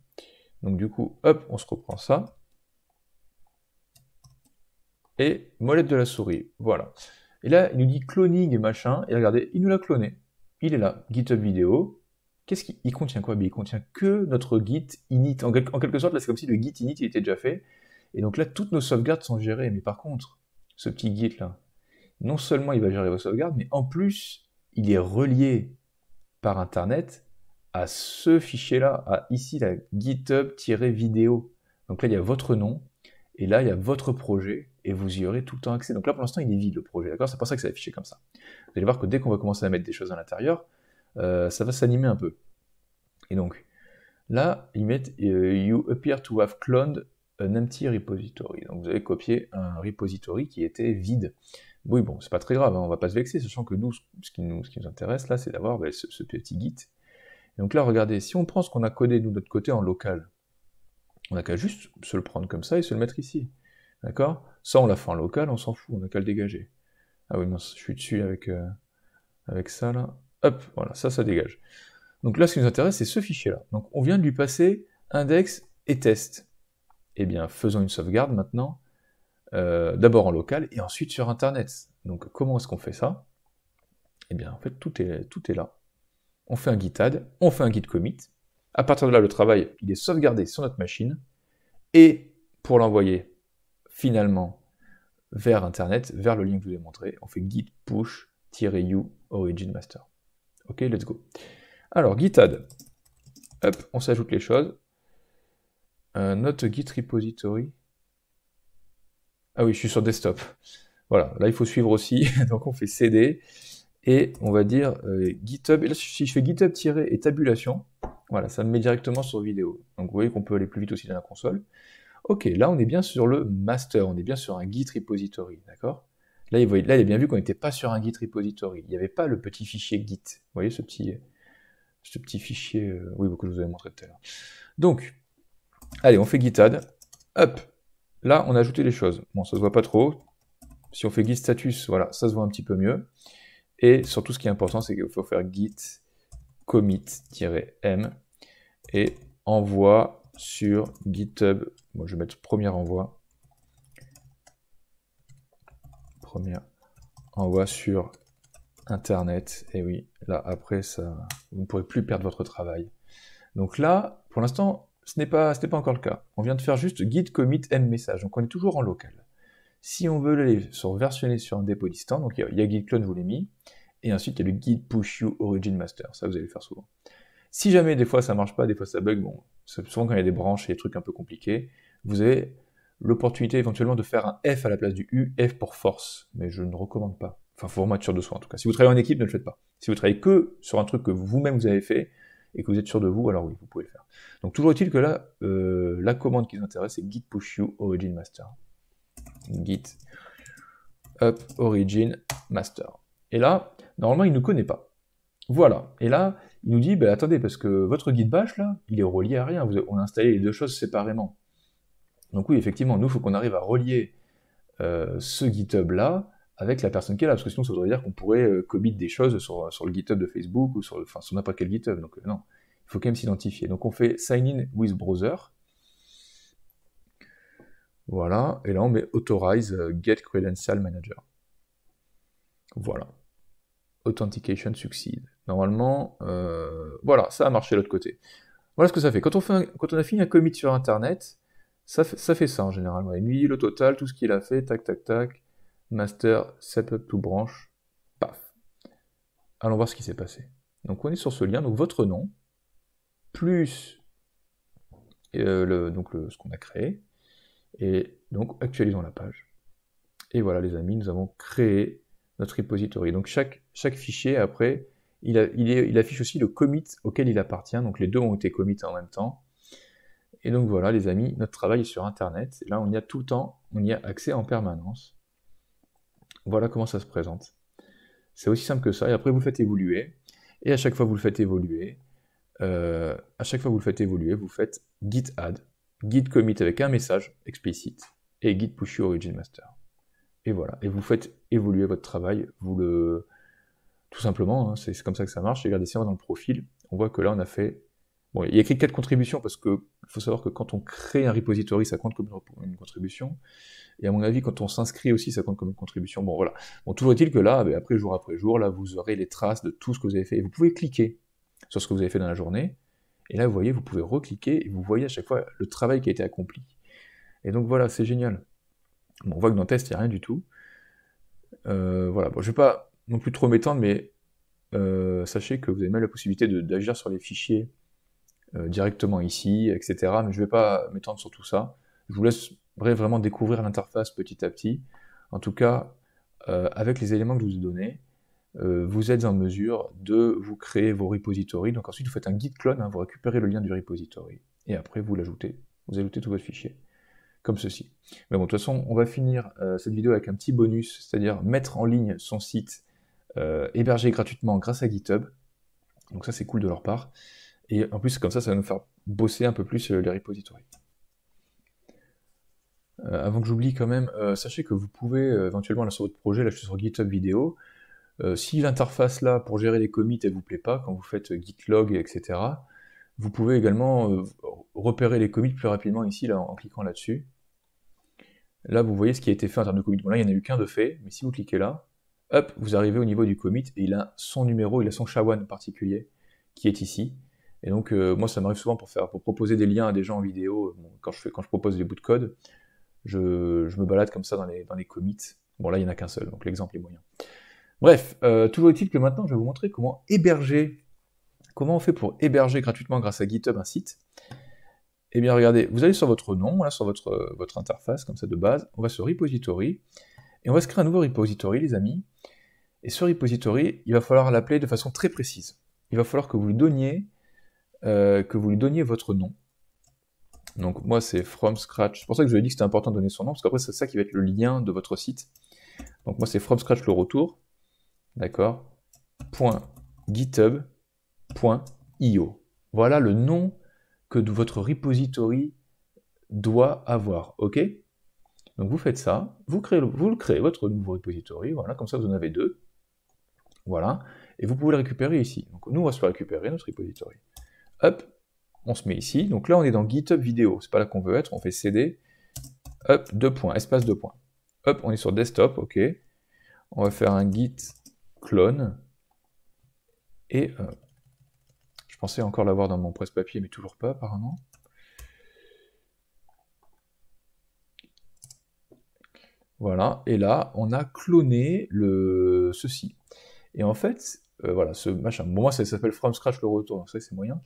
Donc du coup, hop, on se reprend ça. Et molette de la souris, voilà. Et là, il nous dit cloning et machin. Et regardez, il nous l'a cloné. Il est là, GitHub vidéo. Qu'est-ce qu'il contient quoi Il contient que notre Git init. En, quelque sorte, là, c'est comme si le Git init il était déjà fait. Et donc là, toutes nos sauvegardes sont gérées. Mais par contre, ce petit Git là, non seulement il va gérer vos sauvegardes, mais en plus, il est relié par Internet à ce fichier-là, à ici, la GitHub-vidéo. Donc là, il y a votre nom, et là, il y a votre projet, et vous y aurez tout le temps accès. Donc là, pour l'instant, il est vide le projet, d'accord C'est pour ça que c'est affiché comme ça. Vous allez voir que dès qu'on va commencer à mettre des choses à l'intérieur, euh, ça va s'animer un peu. Et donc, là, ils mettent euh, You appear to have cloned an empty repository. Donc vous avez copié un repository qui était vide. Oui, bon, c'est pas très grave, hein, on va pas se vexer, sachant que nous, ce qui nous, qui nous intéresse là, c'est d'avoir ben, ce, petit git. donc là, regardez, si on prend ce qu'on a codé nous, de notre côté en local, on n'a qu'à juste se le prendre comme ça et se le mettre ici. D'accord Ça, on l'a fait en local, on s'en fout, on n'a qu'à le dégager. Ah oui, je suis dessus avec, euh, avec ça, là. Hop, voilà, ça, ça dégage. Donc là, ce qui nous intéresse, c'est ce fichier-là. Donc on vient de lui passer index et test. Eh bien, faisons une sauvegarde maintenant, euh, d'abord en local et ensuite sur Internet. Donc comment est-ce qu'on fait ça Eh bien, en fait, tout est, tout est là. On fait un git add, on fait un git commit. À partir de là, le travail, il est sauvegardé sur notre machine. Et pour l'envoyer finalement vers Internet, vers le lien que je vous ai montré. On fait git push-u origin master. Ok, let's go. Alors, git add. Hop, on s'ajoute les choses. Euh, notre git repository. Ah oui, je suis sur desktop. Voilà, là il faut suivre aussi. Donc on fait cd et on va dire euh, GitHub. Et si je fais GitHub et tabulation, voilà, ça me met directement sur vidéo. Donc vous voyez qu'on peut aller plus vite aussi dans la console. Ok, là on est bien sur le master, on est bien sur un Git repository, d'accord là, là, il a bien vu qu'on n'était pas sur un Git repository. Il n'y avait pas le petit fichier Git. Vous voyez ce petit, ce petit fichier, euh, oui, que je vous avais montré tout à l'heure. Donc, allez, on fait Git add. Hop, là, on a ajouté les choses. Bon, ça se voit pas trop. Si on fait git status, voilà, ça se voit un petit peu mieux. Et surtout, ce qui est important, c'est qu'il faut faire git commit-m et envoie sur GitHub. Moi, je vais mettre premier envoi. Premier envoi sur Internet. Et oui, là, après, ça, vous ne pourrez plus perdre votre travail. Donc là, pour l'instant, ce n'est pas, pas encore le cas. On vient de faire juste git commit m message. Donc on est toujours en local. Si on veut aller sur versionner sur un dépôt distant, donc il y, a git clone, vous l'ai mis. Et ensuite, il y a le git push you origin master. Ça, vous allez le faire souvent. Si jamais, des fois, ça marche pas, des fois, ça bug, bon, souvent quand il y a des branches et des trucs un peu compliqués, vous avez l'opportunité éventuellement de faire un F à la place du U, F pour force, mais je ne recommande pas. Enfin, faut vraiment être sûr de soi en tout cas. Si vous travaillez en équipe, ne le faites pas. Si vous travaillez que sur un truc que vous-même vous avez fait et que vous êtes sûr de vous, alors oui, vous pouvez le faire. Donc toujours est-il que là, euh, la commande qui nous intéresse, c'est git push you origin master. Git up origin master. Et là, normalement, il ne connaît pas. Voilà. Et là, il nous dit, ben, attendez, parce que votre guide bash, là, il est relié à rien, on a installé les deux choses séparément. Donc oui, effectivement, nous, il faut qu'on arrive à relier euh, ce GitHub-là avec la personne qui est là, parce que sinon, ça voudrait dire qu'on pourrait euh, commit des choses sur, le GitHub de Facebook ou sur, enfin, sur n'importe quel GitHub. Donc euh, non, il faut quand même s'identifier. Donc on fait sign in with browser. Voilà, et là on met authorize get credential manager. Voilà authentication succeed. Normalement, euh, voilà, ça a marché de l'autre côté. Voilà ce que ça fait. Quand on, fait quand on a fini un commit sur Internet, ça fait ça, en général. Et Lui, le total, tout ce qu'il a fait, tac, tac, tac, master, setup to branch, paf. Allons voir ce qui s'est passé. Donc on est sur ce lien, donc votre nom, plus euh, donc ce qu'on a créé, et donc actualisons la page. Et voilà les amis, nous avons créé notre repository. Donc chaque, chaque fichier, après, il, il, affiche aussi le commit auquel il appartient. Donc les deux ont été commits en même temps. Et donc voilà, les amis, notre travail est sur Internet. là, on y a tout le temps, on y a accès en permanence. Voilà comment ça se présente. C'est aussi simple que ça. Et après, vous le faites évoluer. Et à chaque fois, vous le faites évoluer. Euh, à chaque fois, vous le faites évoluer. Vous faites git add, git commit avec un message explicite et git push origin master et voilà. Et vous faites évoluer votre travail, vous le. Tout simplement, hein, c'est comme ça que ça marche. Regardez, si on va dans le profil, on voit que là, on a fait. Bon, il y a écrit 4 contributions parce qu'il faut savoir que quand on crée un repository, ça compte comme une contribution. Et à mon avis, quand on s'inscrit aussi, ça compte comme une contribution. Bon, voilà. Bon, toujours est-il que là, ben, après jour après jour, là, vous aurez les traces de tout ce que vous avez fait. Et vous pouvez cliquer sur ce que vous avez fait dans la journée. Et là, vous voyez, vous pouvez recliquer et vous voyez à chaque fois le travail qui a été accompli. Et donc voilà, c'est génial on voit que dans test, il n'y a rien du tout. Euh, voilà, je ne vais pas non plus trop m'étendre, mais euh, sachez que vous avez même la possibilité d'agir sur les fichiers euh, directement ici, etc. Mais je ne vais pas m'étendre sur tout ça. Je vous laisse vraiment découvrir l'interface petit à petit. En tout cas, avec les éléments que je vous ai donnés, vous êtes en mesure de vous créer vos repositories. Donc ensuite, vous faites un git clone, hein. vous récupérez le lien du repository, et après, vous l'ajoutez. Vous ajoutez tout votre fichier comme ceci. Mais bon, de toute façon, on va finir euh, cette vidéo avec un petit bonus, c'est-à-dire mettre en ligne son site héberger euh, hébergé gratuitement grâce à GitHub. Donc ça, c'est cool de leur part. Et en plus, comme ça, ça va nous faire bosser un peu plus euh, les repositories. avant que j'oublie quand même, sachez que vous pouvez éventuellement, là, sur votre projet, là, sur GitHub vidéo, si l'interface là pour gérer les commits, elle vous plaît pas, quand vous faites git log, etc., vous pouvez également euh, repérer les commits plus rapidement ici là, en, cliquant là-dessus. Là, vous voyez ce qui a été fait en termes de commits. Bon, là, il n'y en a eu qu'un de fait, mais si vous cliquez là, hop, vous arrivez au niveau du commit et il a son numéro, il a son sha particulier qui est ici. Et donc, euh, moi, ça m'arrive souvent pour, faire, pour proposer des liens à des gens en vidéo. quand, je fais, quand je propose des bouts de code, je, me balade comme ça dans les, commits. Bon, là, il n'y en a qu'un seul, donc l'exemple est moyen. Bref, euh, toujours est que maintenant, je vais vous montrer comment héberger Comment on fait pour héberger gratuitement grâce à GitHub un site Eh bien, regardez, vous allez sur votre nom, là, sur votre, euh, votre interface, comme ça, de base. On va sur repository. Et on va se créer un nouveau repository, les amis. Et ce repository, il va falloir l'appeler de façon très précise. Il va falloir que vous lui donniez, euh, que vous lui donniez votre nom. Donc moi, c'est from scratch. C'est pour ça que je vous ai dit que c'était important de donner son nom, parce qu'après, c'est ça qui va être le lien de votre site. Donc moi, c'est from scratch le retour. D'accord .github Io. Voilà le nom que votre repository doit avoir, ok Donc vous faites ça, vous, créez, le créez, votre nouveau repository, voilà, comme ça vous en avez deux, voilà, et vous pouvez le récupérer ici. Donc nous, on va se faire récupérer notre repository. Hop, on se met ici, donc là on est dans GitHub vidéo, c'est pas là qu'on veut être, on fait CD, hop, deux points, espace deux points. Hop, on est sur desktop, ok. On va faire un git clone, et euh, pensais encore l'avoir dans mon presse-papier, mais toujours pas apparemment. Voilà, et là, on a cloné le... ceci. Et en fait, euh, voilà, ce machin, bon, moi ça s'appelle From Scratch le retour, donc ça c'est moyen.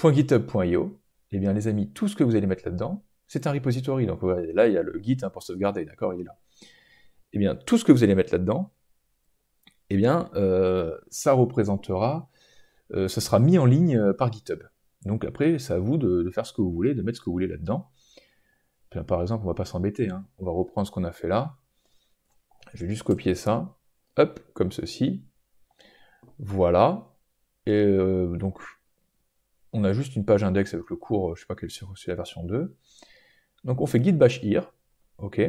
.github.io, eh bien les amis, tout ce que vous allez mettre là-dedans, c'est un repository, donc là il y a le git hein, pour sauvegarder, d'accord, il est là. Eh bien, tout ce que vous allez mettre là-dedans, eh bien, euh, ça représentera euh, ça sera mis en ligne euh, par GitHub. Donc après, c'est à vous de, faire ce que vous voulez, de mettre ce que vous voulez là-dedans. Par exemple, on ne va pas s'embêter, hein. on va reprendre ce qu'on a fait là. Je vais juste copier ça, hop, comme ceci. Voilà. Et euh, donc, on a juste une page index avec le cours, je ne sais pas quelle c'est la version 2. Donc on fait git bash here, ok.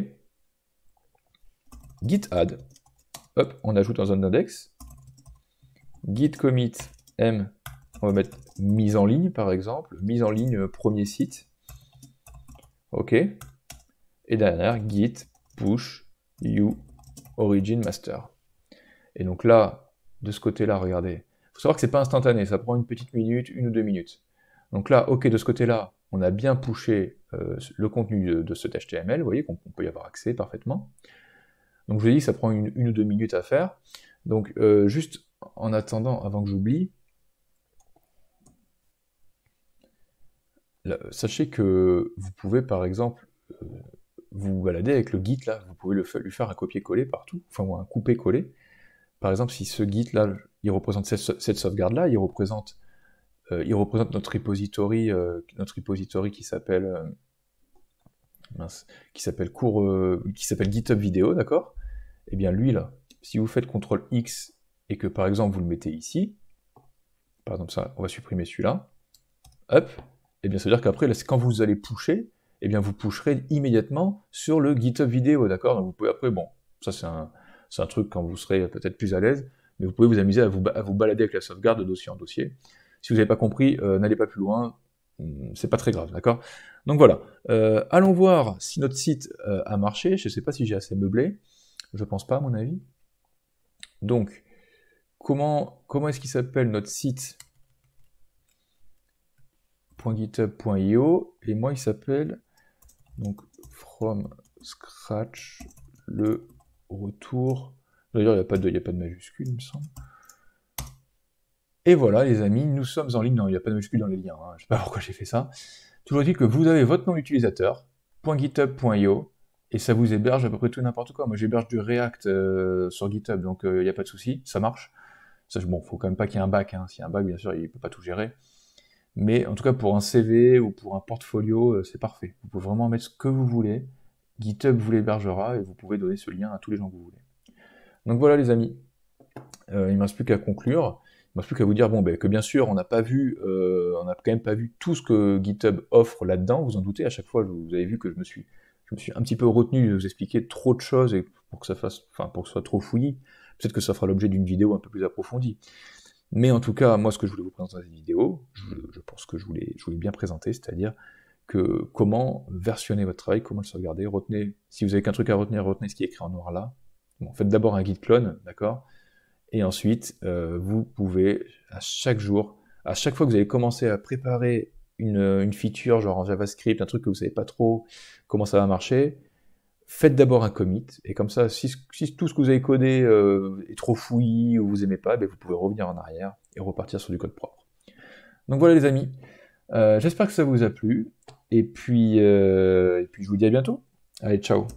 Git add, hop, on ajoute un zone d'index. Git commit M, on va mettre mise en ligne par exemple, mise en ligne euh, premier site. OK. Et derrière, git push you origin master. Et donc là, de ce côté-là, regardez. Il faut savoir que c'est pas instantané, ça prend une petite minute, une ou deux minutes. Donc là, OK, de ce côté-là, on a bien pushé euh, le contenu de, ce cet HTML, vous voyez qu'on peut y avoir accès parfaitement. Donc je vous ai dit ça prend une, ou deux minutes à faire. Donc euh, juste en attendant, avant que j'oublie, Sachez que vous pouvez, par exemple, euh, vous balader avec le git là, vous pouvez le, lui faire un copier-coller partout, enfin, un couper-coller. Par exemple, si ce git là, il représente cette, sauvegarde là, il représente, euh, il représente notre repository, euh, notre repository qui s'appelle qui s'appelle GitHub vidéo, d'accord et eh bien, lui là, si vous faites CTRL X et que par exemple vous le mettez ici, par exemple ça, on va supprimer celui-là, hop, eh bien, ça veut dire qu'après, quand vous allez pusher, eh bien, vous pusherez immédiatement sur le GitHub vidéo, d'accord Donc, vous pouvez après, bon, ça, c'est un, truc quand vous serez peut-être plus à l'aise, mais vous pouvez vous amuser à vous, balader avec la sauvegarde de dossier en dossier. Si vous n'avez pas compris, euh, n'allez pas plus loin, hmm, c'est pas très grave, d'accord Donc voilà, euh, allons voir si notre site euh, a marché. Je ne sais pas si j'ai assez meublé, je ne pense pas à mon avis. Donc, comment, comment est-ce qu'il s'appelle notre site .github.io et moi il s'appelle donc from scratch le retour. D'ailleurs, il n'y a, pas de, a pas de majuscule, il me semble. Et voilà, les amis, nous sommes en ligne. Non, il n'y a pas de majuscule dans les liens. Hein. Je ne sais pas pourquoi j'ai fait ça. Toujours dit que vous avez votre nom utilisateur, .github.io, et ça vous héberge à peu près tout n'importe quoi. Moi, j'héberge du React euh, sur GitHub, donc euh, il n'y a pas de souci, ça marche. Ça, bon, faut quand même pas qu'il y ait un bac. Hein. S'il y a un bac, bien sûr, il ne peut pas tout gérer. Mais en tout cas, pour un CV ou pour un portfolio, euh, c'est parfait. Vous pouvez vraiment mettre ce que vous voulez. GitHub vous l'hébergera et vous pouvez donner ce lien à tous les gens que vous voulez. Donc voilà, les amis. Euh, il ne me reste plus qu'à conclure. Il ne me reste plus qu'à vous dire bon, ben, que bien sûr, on n'a pas vu, euh, on n'a quand même pas vu tout ce que GitHub offre là-dedans. Vous en doutez, à chaque fois, vous avez vu que je me suis, je me suis un petit peu retenu de vous expliquer trop de choses et pour que ça fasse, pour que ce soit trop fouillis. Peut-être que ça fera l'objet d'une vidéo un peu plus approfondie. Mais en tout cas, moi, ce que je voulais vous présenter dans cette vidéo, je, pense que je voulais, je bien présenter, c'est-à-dire que comment versionner votre travail, comment le sauvegarder, retenez, si vous avez qu'un truc à retenir, retenez ce qui est écrit en noir là. Bon, faites d'abord un guide clone, d'accord Et ensuite, euh, vous pouvez, à chaque jour, à chaque fois que vous allez commencer à préparer une, feature, genre en JavaScript, un truc que vous ne savez pas trop comment ça va marcher, faites d'abord un commit, et comme ça, si, tout ce que vous avez codé euh, est trop fouillis ou vous aimez pas, ben, vous pouvez revenir en arrière et repartir sur du code propre. Donc voilà les amis, euh, j'espère que ça vous a plu, et puis, euh, et puis je vous dis à bientôt. Allez, ciao